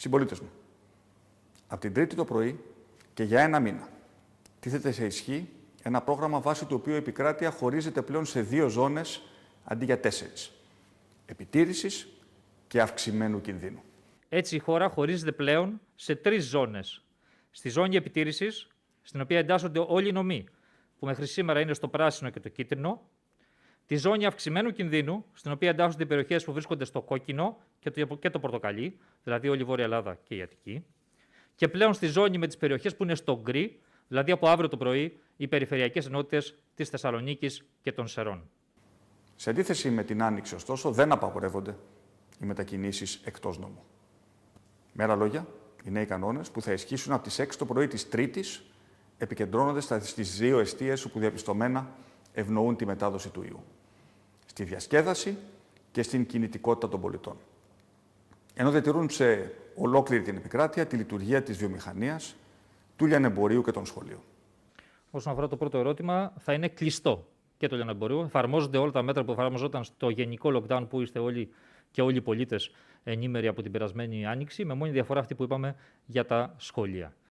συμπολίτες μου. Από την Τρίτη το πρωί και για ένα μήνα τίθεται σε ισχύ ένα πρόγραμμα βάσει του οποίου η επικράτεια χωρίζεται πλέον σε δύο ζώνες αντί για τέσσερις. Επιτήρησης και αυξημένου κινδύνου. Έτσι, η χώρα χωρίζεται πλέον σε τρεις ζώνες. Στη ζώνη επιτήρησης, στην οποία εντάσσονται όλοι οι νομοί, που μέχρι σήμερα είναι στο πράσινο και το κίτρινο, τη ζώνη αυξημένου κινδύνου, στην οποία εντάσσονται οι περιοχές που βρίσκονται στο κόκκινο και το, και το πορτοκαλί, δηλαδή όλη η Βόρεια Ελλάδα και η Αττική, και πλέον στη ζώνη με τις περιοχές που είναι στο γκρι, δηλαδή από αύριο το πρωί, οι περιφερειακές ενότητες της Θεσσαλονίκης και των Σερών. Σε αντίθεση με την Άνοιξη, ωστόσο, δεν απαγορεύονται οι μετακινήσεις εκτός νόμου. Με άλλα λόγια, οι νέοι κανόνες που θα ισχύσουν από τις 6 το πρωί της Τρίτης επικεντρώνονται στις δύο αιστείες όπου διαπιστωμένα ευνοούν τη μετάδοση του ιού στη διασκέδαση και στην κινητικότητα των πολιτών. Ενώ διατηρούν σε ολόκληρη την επικράτεια τη λειτουργία της βιομηχανίας, του λιανεμπορίου και των σχολείων. Όσον αφορά το πρώτο ερώτημα, θα είναι κλειστό και το λιανεμπορίο. Εφαρμόζονται όλα τα μέτρα που εφαρμοζόταν στο γενικό lockdown που είστε όλοι και όλοι οι πολίτες ενήμεροι από την περασμένη άνοιξη, με μόνη διαφορά αυτή που είπαμε για τα σχολεία.